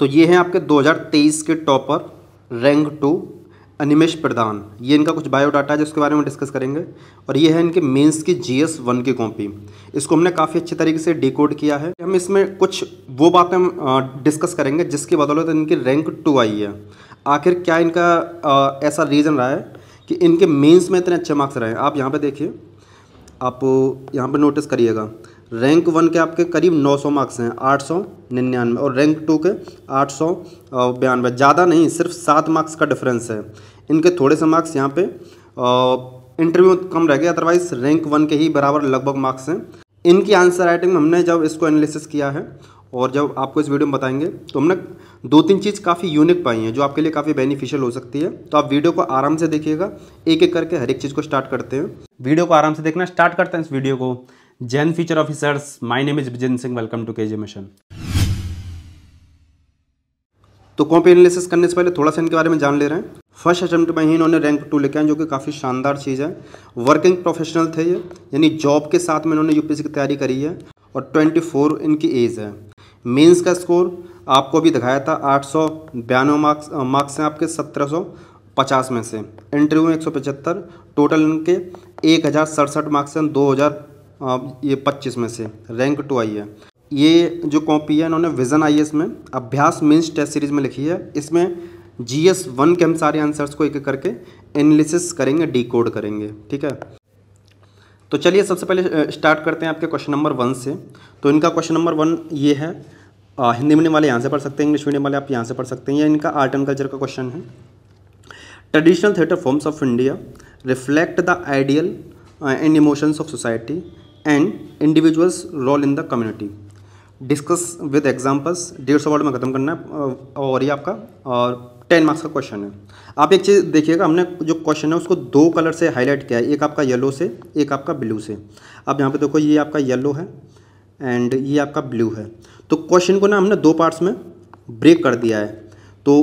तो ये हैं आपके 2023 के topper rank two Animesh Pradhan ये इनका कुछ बायोडाटा है जिसके बारे में डिस्कस करेंगे और ये है इनके मेंस की जी एस वन की कॉपी इसको हमने काफ़ी अच्छे तरीके से डिकोड किया है हम इसमें कुछ वो बातें डिस्कस करेंगे जिसकी बदौलत इनकी रैंक टू आई है आखिर क्या इनका आ, ऐसा रीज़न रहा है कि इनके मेंस में इतने अच्छे मार्क्स रहे हैं आप यहाँ पर देखिए आप यहाँ पर नोटिस करिएगा रैंक वन के आपके करीब 900 मार्क्स हैं आठ सौ निन्यानवे और रैंक टू के आठ सौ बयानवे ज़्यादा नहीं सिर्फ सात मार्क्स का डिफरेंस है इनके थोड़े से मार्क्स यहाँ पे इंटरव्यू कम रह गए अदरवाइज रैंक वन के ही बराबर लगभग मार्क्स हैं इनकी आंसर राइटिंग हमने जब इसको एनालिसिस किया है और जब आपको इस वीडियो में बताएंगे तो हमने दो तीन चीज़ काफ़ी यूनिक पाई हैं जो आपके लिए काफ़ी बेनिफिशियल हो सकती है तो आप वीडियो को आराम से देखिएगा एक एक करके हर एक चीज़ को स्टार्ट करते हैं वीडियो को आराम से देखना स्टार्ट करते हैं इस वीडियो को जैन future officers my name is Vijay Singh welcome to KJ mission तो कॉपी एनालिसिस करने से पहले थोड़ा सा इनके बारे में जान ले रहे हैं फर्स्ट अटैम्प्ट में ही इन्होंने रैंक टू लिखा है जो कि काफ़ी शानदार चीज़ है वर्किंग प्रोफेशनल थे ये यानी जॉब के साथ में इन्होंने यूपीएससी की तैयारी करी है और 24 इनकी एज है मेंस का स्कोर आपको अभी दिखाया था आठ सौ बयानवे मार्क्स मार्क्स हैं आपके सत्रह पचास में से इंटरव्यू में एक सौ पचहत्तर टोटल इनके एक हज़ार सड़सठ मार्क्स हैं दो हज़ार ये पच्चीस में से रैंक टू आई है ये जो कॉपी है इन्होंने विजन आई में अभ्यास मीन्स टेस्ट सीरीज में लिखी है इसमें जी एस वन के हम सारे आंसर्स को एक एक करके एनालिसिस करेंगे डी करेंगे ठीक है तो चलिए सबसे पहले स्टार्ट करते हैं आपके क्वेश्चन नंबर वन से तो इनका क्वेश्चन नंबर वन ये है आ, हिंदी मीडियम वाले यहाँ से पढ़ सकते हैं इंग्लिश मीडियम वाले आप यहाँ से पढ़ सकते हैं ये इनका आर्ट एंड कल्चर का क्वेश्चन है traditional theatre forms of India reflect the ideal and emotions of society and individuals role in the community discuss with examples डेढ़ सौ वर्ड में ख़त्म करना है और ये आपका और टेन मार्क्स का क्वेश्चन है आप एक चीज़ देखिएगा हमने जो क्वेश्चन है उसको दो कलर से हाईलाइट किया है एक आपका येलो से एक आपका ब्लू से अब यहाँ पे देखो ये आपका येलो है एंड ये आपका ब्लू है तो क्वेश्चन को ना हमने दो पार्ट्स में ब्रेक कर दिया है तो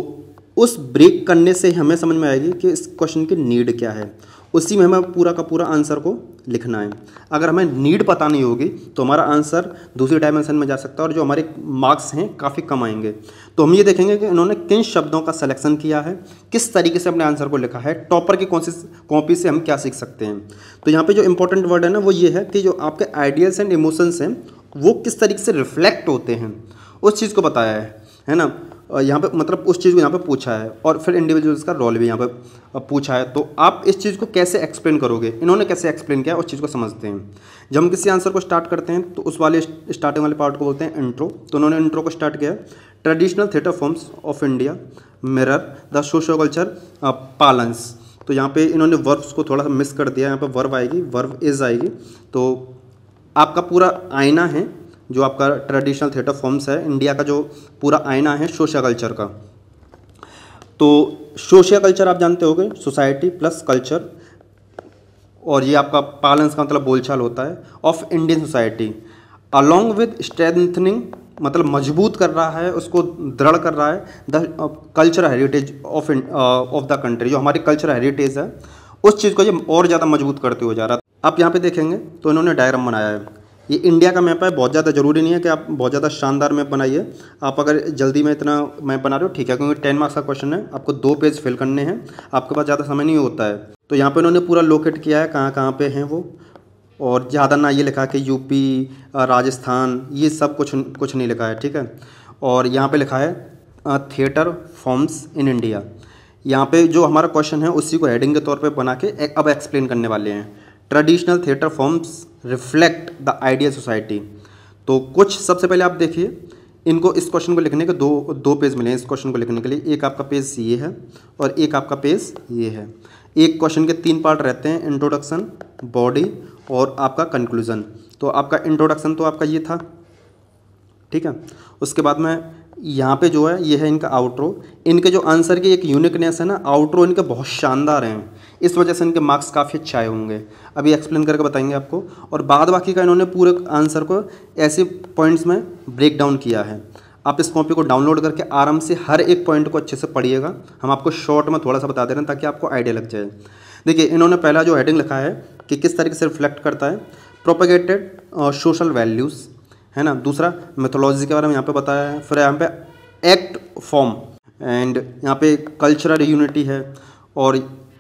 उस ब्रेक करने से हमें समझ में आएगी कि इस क्वेश्चन की नीड क्या है उसी में हमें पूरा का पूरा आंसर को लिखना है अगर हमें नीड पता नहीं होगी तो हमारा आंसर दूसरी डायमेंशन में जा सकता है और जो हमारे मार्क्स हैं काफ़ी कम आएंगे तो हम ये देखेंगे कि इन्होंने किन शब्दों का सिलेक्शन किया है किस तरीके से अपने आंसर को लिखा है टॉपर की कौन सी कॉपी से हम क्या सीख सकते हैं तो यहाँ पर जो इंपॉर्टेंट वर्ड है ना वो ये है कि जो आपके आइडियाज़ एंड इमोशंस हैं वो किस तरीके से रिफ्लेक्ट होते हैं उस चीज़ को बताया है है ना यहाँ पे मतलब उस चीज़ को यहाँ पे पूछा है और फिर इंडिविजुअल्स का रोल भी यहाँ पे पूछा है तो आप इस चीज़ को कैसे एक्सप्लेन करोगे इन्होंने कैसे एक्सप्लेन किया उस चीज़ को समझते हैं जब हम किसी आंसर को स्टार्ट करते हैं तो उस वाले स्टार्टिंग वाले पार्ट को बोलते हैं इंट्रो तो उन्होंने इंट्रो को स्टार्ट किया traditional theatre forms of India mirror the socio culture balance तो यहाँ पे इन्होंने वर्ब्स को थोड़ा सा मिस कर दिया यहाँ पे वर्ब आएगी वर्ब इज़ आएगी तो आपका पूरा आईना है जो आपका ट्रेडिशनल थिएटर फॉर्म्स है इंडिया का जो पूरा आईना है सोशल कल्चर का तो सोशल कल्चर आप जानते होंगे सोसाइटी प्लस कल्चर और ये आपका पालंस का मतलब बोलचाल होता है of Indian society along with strengthening मतलब मजबूत कर रहा है उसको दृढ़ कर रहा है the culture heritage of of the country जो हमारी कल्चर हेरिटेज है उस चीज़ को ये और ज़्यादा मजबूत करते हुए जा रहा है आप यहाँ पे देखेंगे तो इन्होंने डायग्राम बनाया है ये इंडिया का मैप है बहुत ज़्यादा ज़रूरी नहीं है कि आप बहुत ज़्यादा शानदार मैप बनाइए आप अगर जल्दी में इतना मैप बना रहे हो ठीक है क्योंकि टेन मार्क्स का क्वेश्चन है आपको दो पेज फिल करने हैं आपके पास ज़्यादा समय नहीं होता है तो यहाँ पर उन्होंने पूरा लोकेट किया है कहाँ कहाँ पर हैं वो और ज़्यादा ना ये लिखा कि यूपी राजस्थान ये सब कुछ कुछ नहीं लिखा है ठीक है और यहाँ पर लिखा है थिएटर फॉर्म्स इन इंडिया यहाँ पे जो हमारा क्वेश्चन है उसी को हेडिंग के तौर पे बना के अब एक्सप्लेन करने वाले हैं traditional theatre forms reflect the ideal society तो कुछ सबसे पहले आप देखिए इनको इस क्वेश्चन को लिखने के दो दो पेज मिले हैं इस क्वेश्चन को लिखने के लिए एक आपका पेज ये है और एक आपका पेज ये है एक क्वेश्चन के तीन पार्ट रहते हैं इंट्रोडक्शन बॉडी और आपका कंक्लूजन तो आपका इंट्रोडक्शन तो आपका ये था ठीक है उसके बाद में यहाँ पे जो है ये है इनका आउट्रो इनके जो आंसर की एक यूनिकनेस है ना आउट्रो इनके बहुत शानदार हैं इस वजह से इनके मार्क्स काफ़ी अच्छे आए होंगे अभी एक्सप्लेन करके बताएंगे आपको और बाद बाकी का इन्होंने पूरे आंसर को ऐसे पॉइंट्स में ब्रेक डाउन किया है आप इस कॉपी को डाउनलोड करके आराम से हर एक पॉइंट को अच्छे से पढ़िएगा हम आपको शॉर्ट में थोड़ा सा बता दे रहे हैं ताकि आपको आइडिया लग जाए देखिए इन्होंने पहला जो हेडिंग लिखा है कि किस तरीके से रिफ्लेक्ट करता है प्रोपेगेटेड सोशल वैल्यूज़ है ना दूसरा मेथोलॉजी के बारे में यहाँ पे बताया है फिर यहाँ पे एक्ट फॉर्म एंड यहाँ पे कल्चरल यूनिटी है और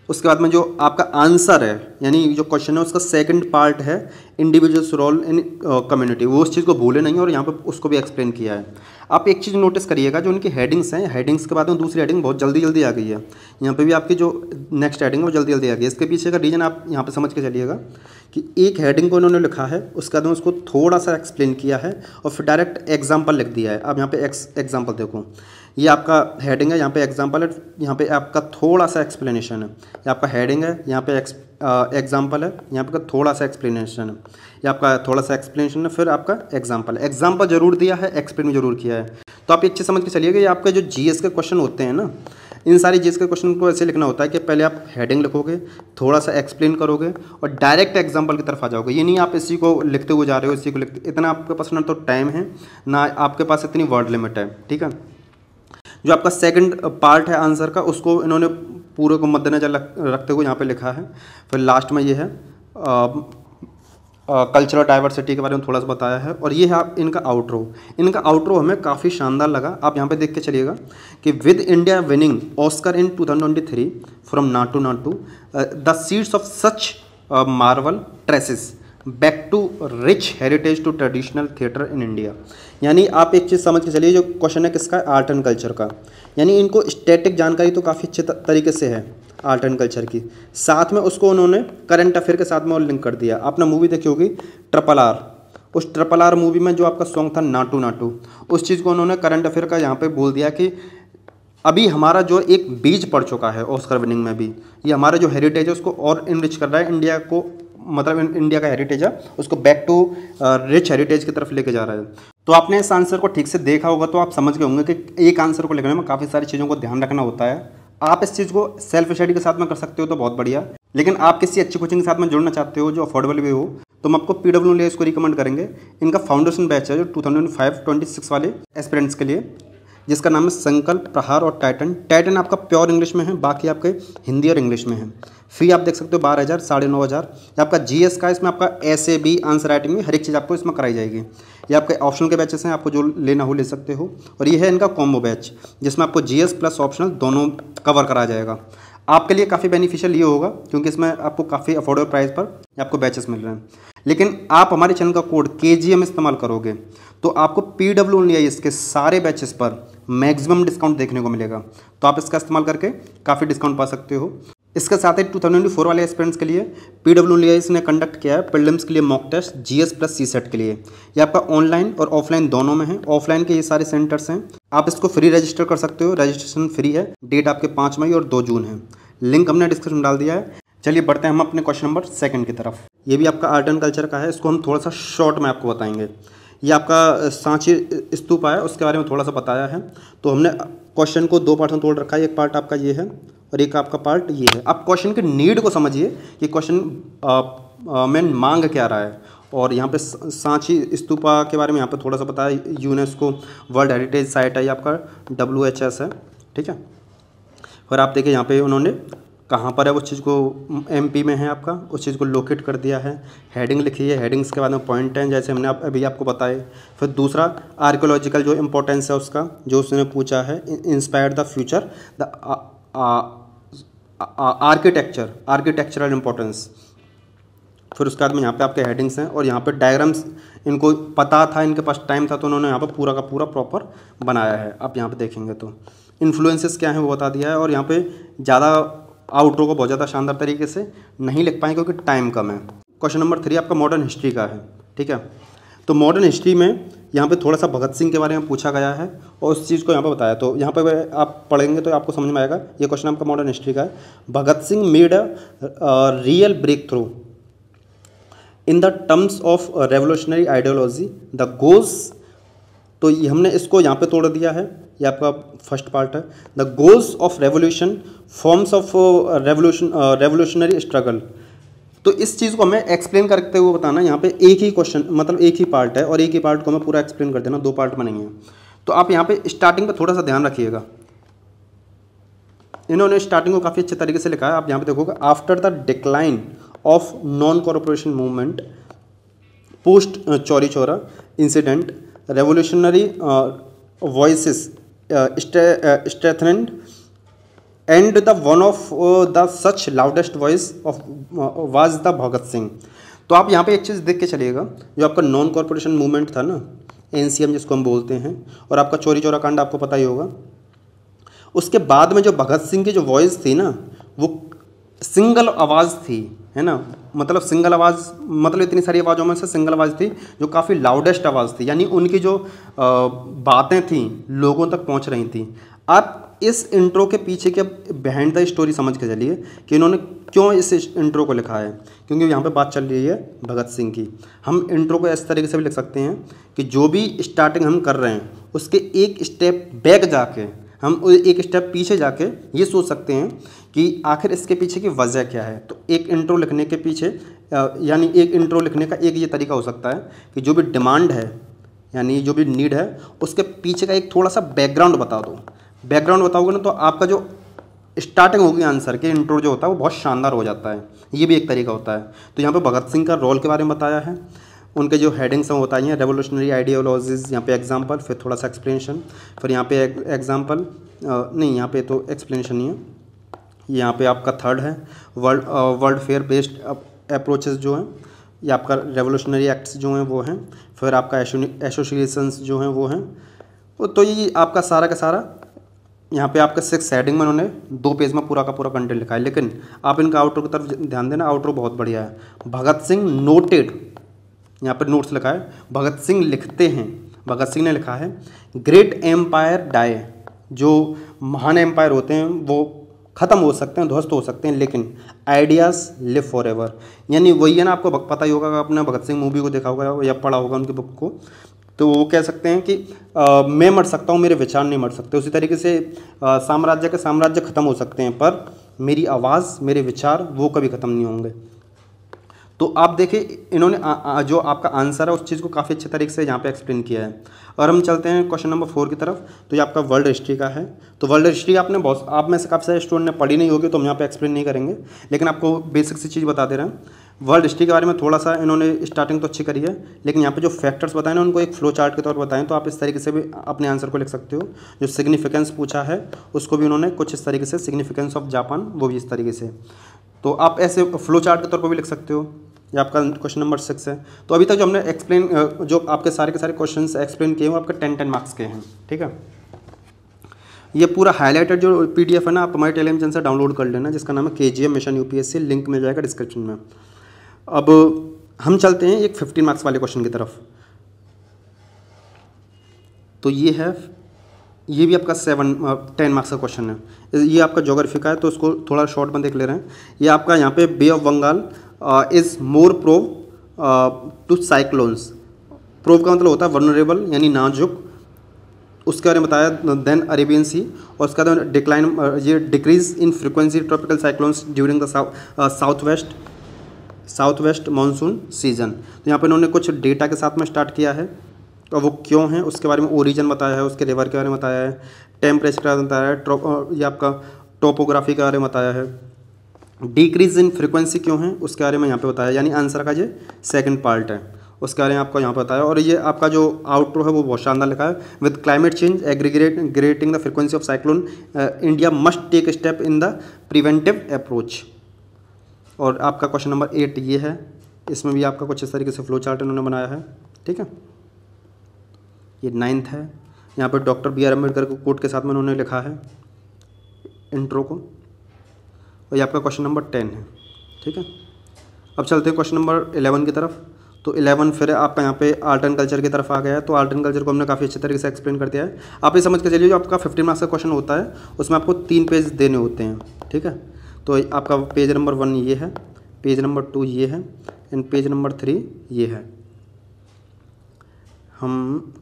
उसके बाद में जो आपका आंसर है यानी जो क्वेश्चन है उसका सेकंड पार्ट है इंडिविजुअल्स रोल इन कम्युनिटी वो उस चीज़ को भूले नहीं और यहाँ पे उसको भी एक्सप्लेन किया है आप एक चीज़ नोटिस करिएगा जो उनकी हेडिंग्स हैं हेडिंग्स के बाद में दूसरी हेडिंग बहुत जल्दी जल्दी आ गई है यहाँ पे भी आपकी जो नेक्स्ट हेडिंग है वो जल्दी जल्दी आ गई है इसके पीछे का रीज़न आप यहाँ पर समझ के चलिएगा कि एक हेडिंग को इन्होंने लिखा है उसके बाद उसको थोड़ा सा एक्सप्लेन किया है और फिर डायरेक्ट एग्जाम्पल लिख दिया है अब यहाँ पे एक्स एग्जाम्पल देखो ये आपका हेडिंग है यहाँ पे एग्जाम्पल है यहाँ पे आपका थोड़ा सा एक्सप्लेनेशन है ये आपका हेडिंग है यहाँ पे एग्जाम्पल है यहाँ पे थोड़ा सा एक्सप्लेनेशन है ये आपका थोड़ा सा एक्सप्लेनेशन है फिर आपका एग्जाम्पल एग्जाम्पल जरूर दिया है एक्सप्लेन जरूर किया है तो आप अच्छे समझ के चलिएगा ये आपके जो जी के क्वेश्चन होते हैं ना इन सारी चीज़ के क्वेश्चन को ऐसे लिखना होता है कि पहले आप हेडिंग लिखोगे थोड़ा सा एक्सप्लेन करोगे और डायरेक्ट एग्जाम्पल की तरफ आ जाओगे ये नहीं आप इसी को लिखते हुए जा रहे हो इसी को लिखते इतना आपके पास ना तो टाइम है ना आपके पास इतनी वर्ड लिमिट है ठीक है जो आपका सेकंड पार्ट है आंसर का उसको इन्होंने पूरे को मद्देनजर रखते हुए यहाँ पे लिखा है फिर लास्ट में ये है कल्चरल डाइवर्सिटी के बारे में थोड़ा सा बताया है और ये है आप इनका आउटरो इनका आउटरो हमें काफ़ी शानदार लगा आप यहाँ पे देख के चलिएगा कि with India winning Oscar in 2023 from Naatu Naatu the seeds of such marvel traces back to rich heritage to traditional theatre in India यानी आप एक चीज़ समझ के चलिए जो क्वेश्चन है किसका आर्ट एंड कल्चर का यानी इनको स्टेटिक जानकारी तो काफ़ी अच्छे तरीके से है आर्ट एंड कल्चर की साथ में उसको उन्होंने करंट अफेयर के साथ में और लिंक कर दिया आपने मूवी देखी होगी ट्रपल आर उस ट्रपल आर मूवी में जो आपका सॉन्ग था नाटू नाटू उस चीज़ को उन्होंने करंट अफेयर का यहाँ पे बोल दिया कि अभी हमारा जो एक बीज पड़ चुका है ऑस्कर विनिंग में भी ये हमारा जो हेरिटेज है उसको और इनरिच कर रहा है इंडिया को मतलब इंडिया का हेरिटेज है उसको बैक टू रिच हेरिटेज की तरफ लेके जा रहा है तो आपने इस आंसर को ठीक से देखा होगा तो आप समझ गए होंगे कि एक आंसर को लिखने में काफ़ी सारी चीज़ों को ध्यान रखना होता है आप इस चीज़ को सेल्फ स्टडी के साथ में कर सकते हो तो बहुत बढ़िया लेकिन आप किसी अच्छी कोचिंग के साथ में जुड़ना चाहते हो जो अफोर्डेबल भी हो तो हम आपको पी डब्ल्यू ले इसको रिकमेंड करेंगे इनका फाउंडेशन बैच है जो two thousand five twenty six वाले एस्पिरेंट्स के लिए जिसका नाम है संकल्प प्रहार और टाइटन टाइटन आपका प्योर इंग्लिश में है बाकी आपके हिंदी और इंग्लिश में है फी आप देख सकते हो बारह हज़ार साढ़े नौ हज़ार आपका एस का इसमें आपका S A B answer writing में हर एक चीज़ आपको इसमें कराई जाएगी ये आपके ऑप्शनल के बैचेस हैं आपको जो लेना हो ले सकते हो और ये है इनका कॉम्बो बैच जिसमें आपको जी प्लस ऑप्शनल दोनों कवर करा जाएगा आपके लिए काफ़ी बेनिफिशियल ये होगा क्योंकि इसमें आपको काफ़ी अफोर्डेबल प्राइस पर आपको बैचेस मिल रहे हैं लेकिन आप हमारे चैनल का कोड के इस्तेमाल करोगे तो आपको पी डब्ल्यू इसके सारे बैचेस पर मैक्सिमम डिस्काउंट देखने को मिलेगा तो आप इसका इस्तेमाल करके काफ़ी डिस्काउंट पा सकते हो इसके साथ ही टू थाउजेंड फोर वाले स्टूडेंट्स के लिए पी डब्ल्यू ने कंडक्ट किया है प्रिलिम्स के लिए mock test G S plus CSAT के लिए ये आपका ऑनलाइन और ऑफलाइन दोनों में है ऑफलाइन के ये सारे सेंटर्स हैं आप इसको फ्री रजिस्टर कर सकते हो रजिस्ट्रेशन फ्री है डेट आपके पाँच मई और दो जून है लिंक हमने डिस्क्रिप्शन में डाल दिया है चलिए बढ़ते हैं हम अपने क्वेश्चन नंबर सेकंड की तरफ ये भी आपका आर्ट एंड कल्चर का है इसको हम थोड़ा सा शॉर्ट में आपको बताएंगे ये आपका सांची स्तूप आया उसके बारे में थोड़ा सा बताया है तो हमने क्वेश्चन को दो पार्ट में तोड़ रखा है एक पार्ट आपका ये है और एक आपका पार्ट ये है आप क्वेश्चन के नीड को समझिए कि क्वेश्चन में मांग क्या रहा है और यहाँ पे सांची स्तूपा के बारे में यहाँ पे थोड़ा सा बताया यूनेस्को वर्ल्ड हेरिटेज साइट है ये आपका डब्ल्यू एच एस है ठीक है फिर आप देखिए यहाँ पे उन्होंने कहाँ पर है उस चीज़ को एमपी में है आपका उस चीज़ को लोकेट कर दिया है हेडिंग लिखी है हेडिंग्स के बाद में पॉइंट हैं जैसे हमने आप, अभी आपको बताए फिर दूसरा आर्कोलॉजिकल जो इम्पोर्टेंस है उसका जो उसने पूछा है inspire the future the architecture architectural importance फिर उसके बाद में यहाँ पे आपके हेडिंग्स हैं और यहाँ पे डायग्राम्स इनको पता था इनके पास टाइम था तो उन्होंने यहाँ पर पूरा का पूरा प्रॉपर बनाया है आप यहाँ पे देखेंगे तो इन्फ्लुएंसेस क्या हैं वो बता दिया है और यहाँ पे ज़्यादा आउटरो को बहुत ज़्यादा शानदार तरीके से नहीं लिख पाए क्योंकि टाइम कम है क्वेश्चन नंबर थ्री आपका मॉडर्न हिस्ट्री का है ठीक है तो मॉडर्न हिस्ट्री में यहाँ पे थोड़ा सा भगत सिंह के बारे में पूछा गया है और उस चीज़ को यहाँ पे बताया तो यहाँ पे आप पढ़ेंगे तो आपको समझ में आएगा ये क्वेश्चन आपका मॉडर्न हिस्ट्री का है Bhagat Singh made a real breakthrough in the terms of revolutionary ideology the goals तो हमने इसको यहाँ पे तोड़ दिया है ये आपका फर्स्ट पार्ट है the goals of revolution forms of revolution revolutionary struggle तो इस चीज़ को हमें एक्सप्लेन करते हुए बताना यहाँ पे एक ही क्वेश्चन मतलब एक ही पार्ट है और एक ही पार्ट को हमें पूरा एक्सप्लेन कर देना दो पार्ट बनेंगे तो आप यहाँ पे स्टार्टिंग पे थोड़ा सा ध्यान रखिएगा इन्होंने स्टार्टिंग को काफ़ी अच्छे तरीके से लिखा है आप यहाँ पे देखोगे after the decline of non cooperation movement post Chauri Chaura incident revolutionary voice strengthened and the one of the such loudest voice of was the Bhagat Singh तो आप यहाँ पे एक चीज़ देख के चलिएगा जो आपका नॉन कॉरपोरेशन मूवमेंट था ना एन जिसको हम बोलते हैं और आपका चोरी चोरा कांड आपको पता ही होगा उसके बाद में जो भगत सिंह की जो वॉइस थी ना वो सिंगल आवाज़ थी है ना मतलब सिंगल आवाज़ मतलब इतनी सारी आवाज़ों में से सिंगल आवाज़ थी जो काफ़ी लाउडेस्ट आवाज़ थी यानी उनकी जो बातें थी लोगों तक पहुंच रही थी आप इस इंट्रो के पीछे के बिहाइंड द स्टोरी समझ के चलिए कि इन्होंने क्यों इस इंट्रो को लिखा है क्योंकि यहाँ पे बात चल रही है भगत सिंह की हम इंट्रो को इस तरीके से भी लिख सकते हैं कि जो भी स्टार्टिंग हम कर रहे हैं उसके एक स्टेप बैक जाके हम एक स्टेप पीछे जाके ये सोच सकते हैं कि आखिर इसके पीछे की वजह क्या है तो एक इंट्रो लिखने के पीछे यानी एक इंट्रो लिखने का एक ये तरीका हो सकता है कि जो भी डिमांड है यानी जो भी नीड है उसके पीछे का एक थोड़ा सा बैकग्राउंड बता दो बैकग्राउंड बताओगे ना तो आपका जो स्टार्टिंग होगी आंसर के इंट्रो जो होता है वो बहुत शानदार हो जाता है ये भी एक तरीका होता है तो यहाँ पे भगत सिंह का रोल के बारे में बताया है उनके जो हेडिंग्स हैं बताई हैं रेवोल्यूशनरी आइडियोलॉजीज़ यहाँ पे एग्जांपल फिर थोड़ा सा एक्सप्लेनेशन फिर यहाँ पे एग्जांपल नहीं यहाँ पे तो एक्सप्लेनेशन नहीं है यहाँ पे आपका थर्ड है world world fair based approaches जो हैं ये आपका रेवोल्यूशनरी एक्ट्स जो हैं वो हैं फिर आपका एसोसिएशन जो हैं वो हैं तो ये आपका सारा का सारा यहाँ पे आपका सिक्स हेडिंग में उन्होंने दो पेज में पूरा का पूरा कंटेंट लिखा है लेकिन आप इनका आउटरो की तरफ ध्यान देना आउटरो बहुत बढ़िया है भगत सिंह नोटेड यहाँ पर नोट्स लिखा है भगत सिंह लिखते हैं भगत सिंह ने लिखा है ग्रेट एम्पायर डाए जो महान एम्पायर होते हैं वो ख़त्म हो सकते हैं ध्वस्त हो सकते हैं लेकिन आइडियाज़ लिव फॉर एवर यानी वही है ना आपको पता ही होगा आपने भगत सिंह मूवी को देखा होगा या पढ़ा होगा उनकी बुक को तो वो कह सकते हैं कि आ, मैं मर सकता हूँ मेरे विचार नहीं मर सकते उसी तरीके से आ, साम्राज्य के साम्राज्य ख़त्म हो सकते हैं पर मेरी आवाज़ मेरे विचार वो कभी ख़त्म नहीं होंगे तो आप देखें इन्होंने आ, आ, जो आपका आंसर है उस चीज़ को काफ़ी अच्छे तरीके से यहाँ पे एक्सप्लेन किया है और हम चलते हैं क्वेश्चन नंबर फोर की तरफ तो ये आपका वर्ल्ड हिस्ट्री का है तो वर्ल्ड हिस्ट्री आपने बहुत आप में से काफ़ी सारे स्टूडेंट ने पढ़ी नहीं होगी तो हम यहाँ पे एक्सप्लेन नहीं करेंगे लेकिन आपको बेसिक सी चीज़ बता दे रहे हैं वर्ल्ड हिस्ट्री के बारे में थोड़ा सा इन्होंने स्टार्टिंग तो अच्छी करी है लेकिन यहाँ पे जो फैक्टर्स बताए ना उनको एक फ्लो चार्ट के तौर पर बताएं तो आप इस तरीके से भी अपने आंसर को लिख सकते हो जो सिग्निफिकेंस पूछा है उसको भी उन्होंने कुछ इस तरीके से सिग्निफिकेंस ऑफ जापान वो भी इस तरीके से तो आप ऐसे फ्लो चार्ट के तौर पर भी लिख सकते हो ये आपका क्वेश्चन नंबर सिक्स है तो अभी तक जो हमने एक्सप्लेन जो आपके सारे के सारे क्वेश्चन एक्सप्लेन किए हैं वो आपके टेन टेन मार्क्स के हैं ठीक है ये पूरा हाईलाइटेड जो पीडीएफ है ना आप हमारे टेलीविजन से डाउनलोड कर लेना जिसका नाम है K G M mission UPSC link मिल जाएगा डिस्क्रिप्शन में अब हम चलते हैं एक फिफ्टीन मार्क्स वाले क्वेश्चन की तरफ तो ये है ये भी आपका सेवन टेन मार्क्स का क्वेश्चन है ये आपका जोग्राफी का है तो इसको थोड़ा शॉर्ट में देख ले रहे हैं ये आपका यहाँ पे bay of Bengal is more prone to cyclones prone का मतलब होता है वर्नरेबल यानी नाजुक उसके बारे में बताया देन अरेबियन सी और उसका डिक्लाइन ये decrease in frequency tropical cyclones during the south west south west monsoon season तो यहाँ पर इन्होंने कुछ डेटा के साथ में स्टार्ट किया है और तो वो क्यों है उसके बारे में ओरिजन बताया है उसके रिवर के बारे में बताया है टेम्परेचर के बताया है ये आपका टोपोग्राफी के बारे में बताया है डिक्रीज इन फ्रिक्वेंसी क्यों है उसके बारे में यहाँ पे बताया यानी आंसर का ये सेकंड पार्ट है उसके बारे में आपको यहाँ पर बताया और ये आपका जो आउटरो है वो बहुत शानदार लिखा है with climate change aggregate grating the frequency of cyclone India must take step in the preventive approach और आपका क्वेश्चन नंबर एट ये है इसमें भी आपका कुछ इस तरीके से फ्लो चार्ट इन्होंने बनाया है ठीक है ये नाइन्थ है यहाँ पर डॉक्टर बी आर अम्बेडकर को कोर्ट के साथ में उन्होंने लिखा है इंट्रो को और ये आपका क्वेश्चन नंबर टेन है ठीक है अब चलते हैं क्वेश्चन नंबर इलेवन की तरफ तो इलेवन फिर आपका यहाँ पे आर्ट एंड कल्चर की तरफ आ गया है तो आर्ट एंड कल्चर को हमने काफ़ी अच्छे तरीके से एक्सप्लेन कर दिया है आप ये समझ के चलिए जो आपका फिफ्टी मार्क्स का क्वेश्चन होता है उसमें आपको तीन पेज देने होते हैं ठीक है तो आपका पेज नंबर वन ये है पेज नंबर टू ये है एंड पेज नंबर थ्री ये है हम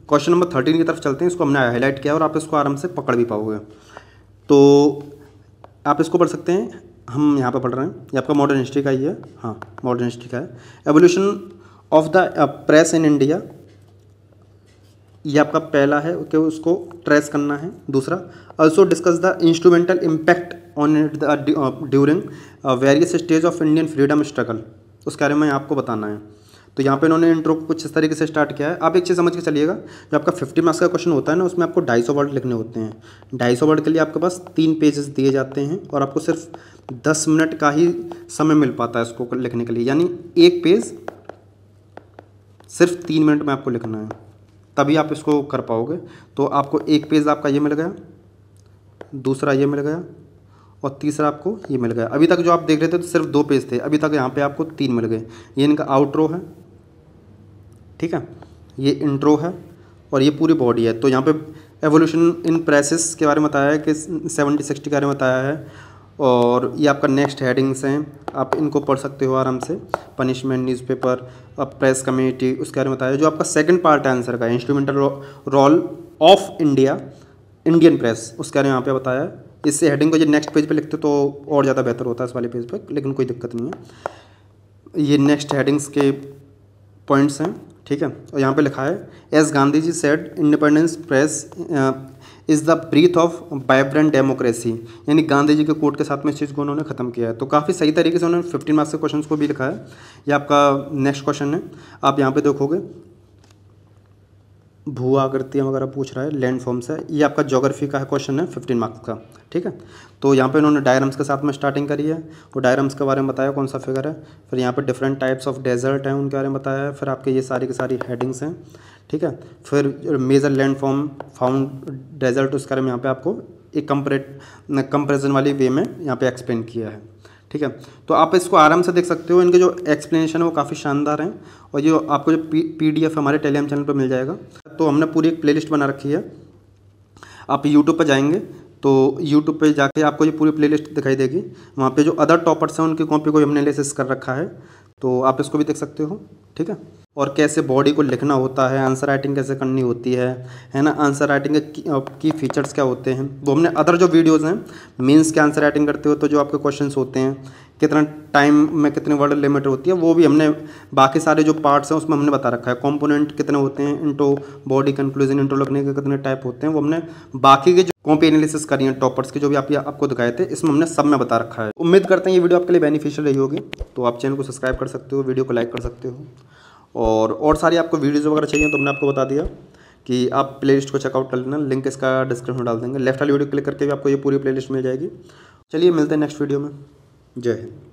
क्वेश्चन नंबर थर्टीन की तरफ चलते हैं इसको हमने हाईलाइट किया और आप इसको आराम से पकड़ भी पाओगे तो आप इसको पढ़ सकते हैं हम यहाँ पर पढ़ रहे हैं ये आपका मॉडर्न हिस्ट्री का ही है हाँ मॉडर्न हिस्ट्री का है evolution of the press in India ये आपका पहला है कि उसको ट्रेस करना है दूसरा also discuss the instrumental impact on it during various stage of Indian freedom struggle उसके बारे में आपको बताना है तो यहाँ पे इन्होंने इंट्रो को कुछ इस तरीके से स्टार्ट किया है आप एक चीज़ समझ के चलिएगा जो आपका फिफ्टी मार्क्स का क्वेश्चन होता है ना उसमें आपको ढाई सौ वर्ड लिखने होते हैं ढाई सौ वर्ड के लिए आपके पास तीन पेजेस दिए जाते हैं और आपको सिर्फ दस मिनट का ही समय मिल पाता है इसको लिखने के लिए यानी एक पेज सिर्फ तीन मिनट में आपको लिखना है तभी आप इसको कर पाओगे तो आपको एक पेज आपका ये मिल गया दूसरा ये मिल गया और तीसरा आपको ये मिल गया अभी तक जो आप देख रहे थे तो सिर्फ दो पेज थे अभी तक यहाँ पे आपको तीन मिल गए ये इनका आउटरो है ठीक है ये इंट्रो है और ये पूरी बॉडी है तो यहाँ पे एवोल्यूशन इन प्रेसेस के बारे में बताया है कि सेवेंटी सिक्सटी के बारे में बताया है और ये आपका नेक्स्ट हेडिंग्स हैं आप इनको पढ़ सकते हो आराम से पनिशमेंट न्यूज़पेपर अब प्रेस कमेटी उसके बारे में बताया जो आपका सेकंड पार्ट आंसर का instrumental role of India Indian press उसके बारे में यहाँ पे बताया है इससे हेडिंग को जब नेक्स्ट पेज पे लिखते तो और ज़्यादा बेहतर होता है इस वाले पेज पर पे, लेकिन कोई दिक्कत नहीं है ये नेक्स्ट हेडिंग्स के पॉइंट्स हैं ठीक है और यहाँ पे लिखा है as Gandhi ji said independence press is the breath of vibrant democracy यानी गांधी जी के कोर्ट के साथ में इस चीज़ को उन्होंने ख़त्म किया है तो काफ़ी सही तरीके से उन्होंने फिफ्टीन मार्क्स के क्वेश्चन को भी लिखा है ये आपका नेक्स्ट क्वेश्चन है आप यहाँ पे देखोगे भू आकृतियाँ वगैरह पूछ रहा है लैंड फॉर्म्स से ये आपका ज्योग्राफी का है क्वेश्चन है फिफ्टीन मार्क्स का ठीक है तो यहाँ पे इन्होंने डायग्राम्स के साथ में स्टार्टिंग करी है वो डायग्राम्स के बारे में बताया कौन सा फिगर है फिर यहाँ पे डिफरेंट टाइप्स ऑफ डेजर्ट हैं उनके बारे में बताया है फिर आपके ये सारी की सारी हेडिंग्स हैं ठीक है फिर major land form found desert उसके बारे में यहाँ पर आपको एक कंपरेट कंपेरिजन वाली वे में यहाँ पर एक्सप्लेन किया है ठीक है तो आप इसको आराम से देख सकते हो इनके जो एक्सप्लेनेशन है वो काफ़ी शानदार हैं और ये आपको जो पी पी हमारे टेलीग्राम चैनल पर मिल जाएगा तो हमने पूरी एक प्ले बना रखी है आप यूट्यूब पर जाएंगे तो यूट्यूब पे जाके आपको ये पूरी प्लेलिस्ट दिखाई देगी वहाँ पे जो अदर टॉपर्स हैं उनकी कॉपी को हमने लेसेस कर रखा है तो आप इसको भी देख सकते हो ठीक है और कैसे बॉडी को लिखना होता है आंसर राइटिंग कैसे करनी होती है है ना आंसर राइटिंग की फीचर्स क्या होते हैं वो हमने अदर जो वीडियोस हैं मीन्स के आंसर राइटिंग करते हो तो जो आपके क्वेश्चंस होते हैं कितना टाइम में कितने वर्ड लिमिट होती है वो भी हमने बाकी सारे जो पार्ट्स हैं उसमें हमने बता रखा है कॉम्पोनेंट कितने होते हैं इंटो बॉडी कंक्लूजन इंटो लगने के कितने टाइप होते हैं वो हमने बाकी के जो कॉपी एनालिसिस करी है टॉपर्स के जो भी आप आपको दिखाए थे इसमें हमने सब में बता रखा है उम्मीद करते हैं ये वीडियो आपके लिए बेनिफिशियल रही होगी तो आप चैनल को सब्सक्राइब कर सकते हो वीडियो को लाइक कर सकते हो और और सारी आपको वीडियोज़ वगैरह चाहिए तो हमने आपको बता दिया कि आप प्ले लिस्ट को चेकआउट कर लेना लिंक इसका डिस्क्रिप्शन में डाल देंगे लेफ्ट वाली वीडियो क्लिक करके भी आपको ये पूरी प्ले लिस्ट मिल जाएगी चलिए मिलते हैं नेक्स्ट वीडियो में जय हिंद